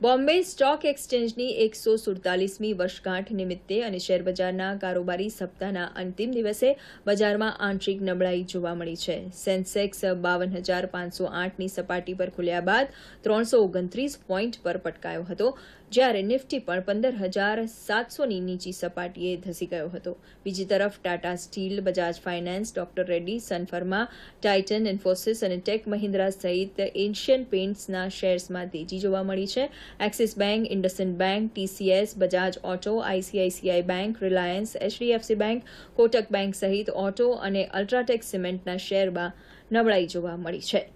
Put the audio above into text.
Bombay stock એક્સચેન્જની એકસો સુડતાલીસમી વર્ષગાંઠ નિમિત્તે અને શેરબજારના કારોબારી સપ્તાહના અંતિમ દિવસે બજારમાં આંતરિક નબળાઈ જોવા મળી છે સેન્સેક્સ બાવન હજાર પાંચસો આઠની સપાટી પર ખુલ્યા બાદ ત્રણસો ઓગણત્રીસ પોઈન્ટ પર પટકાયો હતો જ્યારે નિફ્ટી પણ પંદર હજાર સાતસોની નીચી સપાટીએ ધસી ગયો હતો બીજી તરફ Tata steel Bajaj finance doctor Reddy Sun Pharma Titan Infosys અને ટેક મહિન્દ્રા સહિત એશિયન પેઇન્ટ્સના શેર્સમાં તેજી જોવા મળી છે Axis bank IndusInd bank TCS Bajaj auto ICICI bank Reliance HDFC bank Kotak bank સહિત ઓટો અને અલ્ટ્રાટેક સિમેન્ટના શેરમાં નબળાઈ જોવા મળી છે